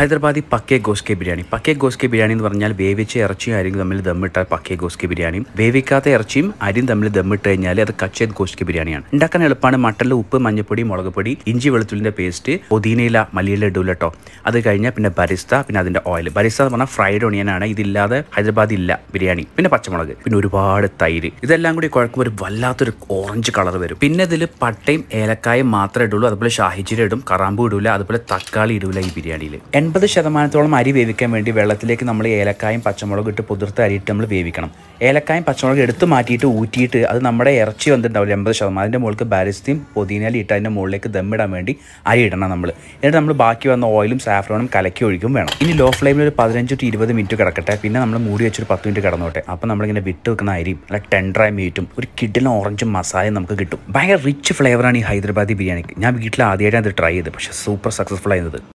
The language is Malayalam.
ഹൈദരാബാദി പക്കേ ഗോസ്കെ ബിരിയാണി പക്കേ ഗോസ്കെ ബിരിയാണി എന്ന് പറഞ്ഞാൽ വേവിച്ച ഇറച്ചിയും അരിയും തമ്മിൽ ദമ്മിട്ട പക്കേ ഗോസ്കെ ബിരിയാണിയും വേവിക്കാത്ത ഇറച്ചിയും അരിയും തമ്മിൽ ദമ്മിട്ട് കഴിഞ്ഞാൽ അത് കച്ചേത് ഗോസ്കെ ബിരിയാണിയാണ് ഉണ്ടാക്കാൻ എളുപ്പമാണ് മട്ടനിൽ ഉപ്പ് മഞ്ഞപ്പൊടി മുളക് പൊടി ഇഞ്ചി വെളുത്തുള്ളിൻ്റെ പേസ്റ്റ് പൊതിനയില മല്ലിയില ഡൂലട്ടോ അത് കഴിഞ്ഞാൽ പിന്നെ ബരിസ്ത പിന്നെ അതിൻ്റെ ഓയിൽ ബരിസ്ത എന്ന് പറഞ്ഞാൽ ഫ്രൈഡ് ഓണിയൻ ആണ് ഇതില്ലാതെ ഹൈദരാബാദി ഇല്ല ബിരിയാണി പിന്നെ പച്ചമുളക് പിന്നെ ഒരുപാട് തൈര് ഇതെല്ലാം കൂടി കുഴക്കുമ്പോൾ ഒരു വല്ലാത്തൊരു ഓറഞ്ച് കളർ വരും പിന്നെ ഇതിൽ പട്ടയും ഏലക്കായും മാത്രമേ ഇടുള്ളൂ അതുപോലെ ഷാഹിജിര ഇടും കറാമ്പൂ ഇടൂല അതുപോലെ തക്കാളി ഇടൂല ഈ ബിരിയാണിയിൽ എൺപത് ശതമാനത്തോളം അരി വേവിക്കാൻ വേണ്ടി വെള്ളത്തിലേക്ക് നമ്മൾ ഏലക്കായും പച്ചമുളകും ഇട്ട് പുതിർത്ത അരിയിട്ട് നമ്മൾ വേവിക്കണം ഏലക്കായും പച്ചമുളകും എടുത്ത് മാറ്റിയിട്ട് ഊറ്റിയിട്ട് അത് നമ്മുടെ ഇറച്ചി വന്നിട്ടുണ്ടാവില്ല എൺപത് ശതമാനം അതിൻ്റെ മുകളിൽ ബാരിസ്തിയും പൊതിനാലും ഇട്ട് അതിൻ്റെ മുകളിലേക്ക് ദമ്മിടാൻ വേണ്ടി അരി ഇടണം നമ്മൾ എന്നിട്ട് നമ്മൾ ബാക്കി വന്ന ഓയിലും സാഫ്രോണും കലക്കി ഒഴിക്കും വേണം ഇനി ലോ ഫ്ലെയിമിൽ ഒരു പതിനഞ്ച് ടു ഇരുപത് മിനിറ്റ് കിടക്കട്ടെ പിന്നെ നമ്മൾ മൂടി വെച്ചൊരു പത്ത് മിനിറ്റ് കിടന്നോട്ടെ അപ്പോൾ നമ്മളിങ്ങനെ വിട്ട് വെക്കുന്ന അരിയും അല്ല ടെൻഡറായി മീറ്റും ഒരു കിഡിലും ഓറഞ്ചും മസാലയും നമുക്ക് കിട്ടും ഭയങ്കര റിച്ച് ഫ്ലേവറാണ് ഈ ഹൈദരാബാദി ബിരിയാണിക്ക് ഞാൻ വീട്ടിൽ ആദ്യമായിട്ടാണ് അത് ട്രൈ ചെയ്ത് പക്ഷേ സൂപ്പർ സക്സസ്ഫുൾ ആയിരുന്നത്